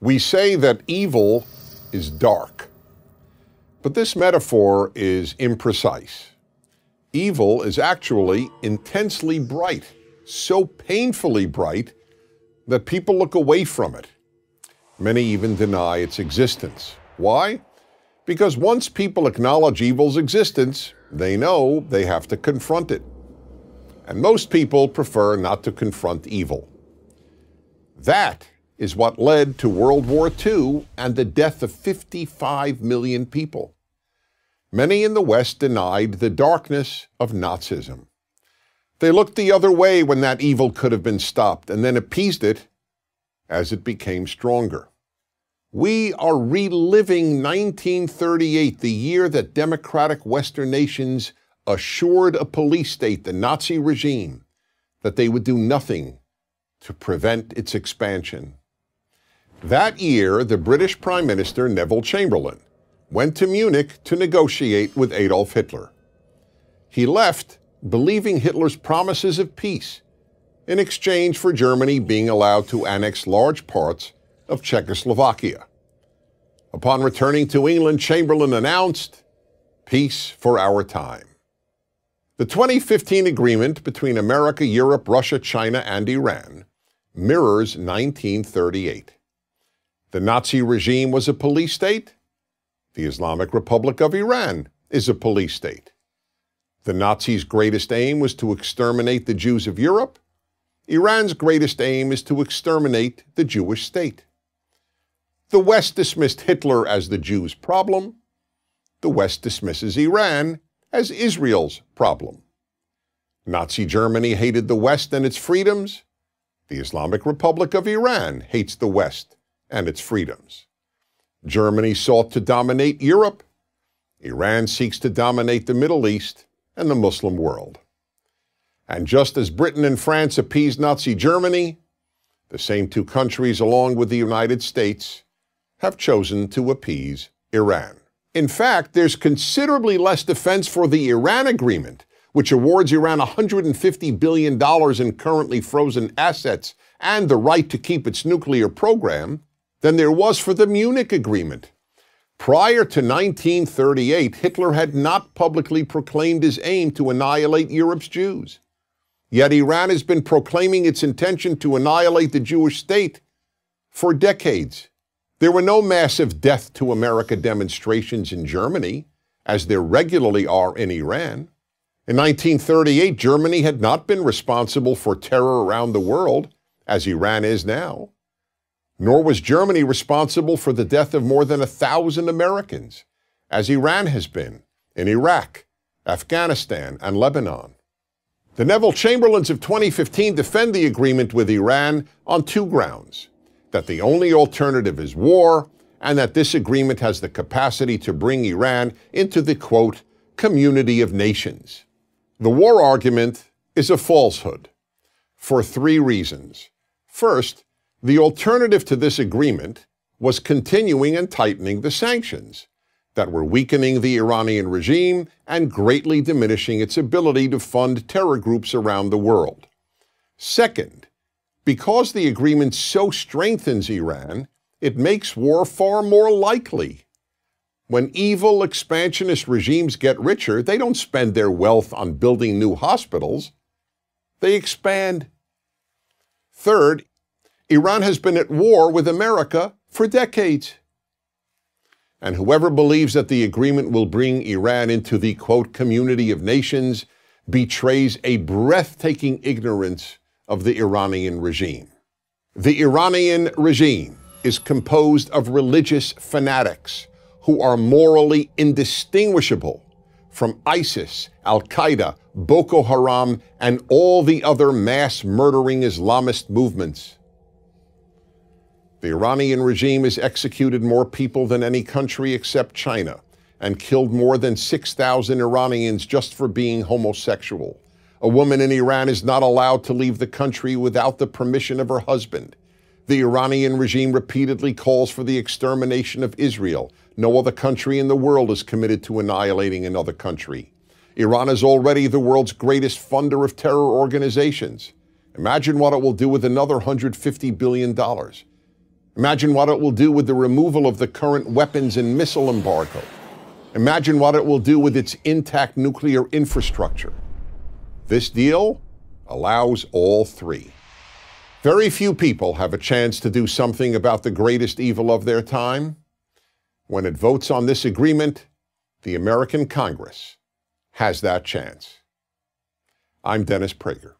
We say that evil is dark, but this metaphor is imprecise. Evil is actually intensely bright, so painfully bright that people look away from it. Many even deny its existence. Why? Because once people acknowledge evil's existence, they know they have to confront it. And most people prefer not to confront evil. That is what led to World War II and the death of 55 million people. Many in the West denied the darkness of Nazism. They looked the other way when that evil could have been stopped and then appeased it as it became stronger. We are reliving 1938, the year that democratic Western nations assured a police state, the Nazi regime, that they would do nothing to prevent its expansion. That year, the British Prime Minister Neville Chamberlain went to Munich to negotiate with Adolf Hitler. He left believing Hitler's promises of peace in exchange for Germany being allowed to annex large parts of Czechoslovakia. Upon returning to England, Chamberlain announced, Peace for our time. The 2015 agreement between America, Europe, Russia, China, and Iran mirrors 1938. The Nazi regime was a police state. The Islamic Republic of Iran is a police state. The Nazis' greatest aim was to exterminate the Jews of Europe. Iran's greatest aim is to exterminate the Jewish state. The West dismissed Hitler as the Jews' problem. The West dismisses Iran as Israel's problem. Nazi Germany hated the West and its freedoms. The Islamic Republic of Iran hates the West and its freedoms. Germany sought to dominate Europe. Iran seeks to dominate the Middle East and the Muslim world. And just as Britain and France appeased Nazi Germany, the same two countries, along with the United States, have chosen to appease Iran. In fact, there's considerably less defense for the Iran agreement, which awards Iran $150 billion in currently frozen assets and the right to keep its nuclear program, than there was for the Munich Agreement. Prior to 1938, Hitler had not publicly proclaimed his aim to annihilate Europe's Jews. Yet Iran has been proclaiming its intention to annihilate the Jewish state for decades. There were no massive death to America demonstrations in Germany, as there regularly are in Iran. In 1938, Germany had not been responsible for terror around the world, as Iran is now. Nor was Germany responsible for the death of more than a thousand Americans, as Iran has been in Iraq, Afghanistan, and Lebanon. The Neville Chamberlains of 2015 defend the agreement with Iran on two grounds that the only alternative is war, and that this agreement has the capacity to bring Iran into the quote, community of nations. The war argument is a falsehood for three reasons. First, the alternative to this agreement was continuing and tightening the sanctions that were weakening the Iranian regime and greatly diminishing its ability to fund terror groups around the world. Second, because the agreement so strengthens Iran, it makes war far more likely. When evil expansionist regimes get richer, they don't spend their wealth on building new hospitals. They expand. Third, Iran has been at war with America for decades. And whoever believes that the agreement will bring Iran into the quote community of nations betrays a breathtaking ignorance of the Iranian regime. The Iranian regime is composed of religious fanatics who are morally indistinguishable from ISIS, Al Qaeda, Boko Haram, and all the other mass murdering Islamist movements. The Iranian regime has executed more people than any country except China and killed more than 6,000 Iranians just for being homosexual. A woman in Iran is not allowed to leave the country without the permission of her husband. The Iranian regime repeatedly calls for the extermination of Israel. No other country in the world is committed to annihilating another country. Iran is already the world's greatest funder of terror organizations. Imagine what it will do with another $150 billion. Imagine what it will do with the removal of the current weapons and missile embargo. Imagine what it will do with its intact nuclear infrastructure. This deal allows all three. Very few people have a chance to do something about the greatest evil of their time. When it votes on this agreement, the American Congress has that chance. I'm Dennis Prager.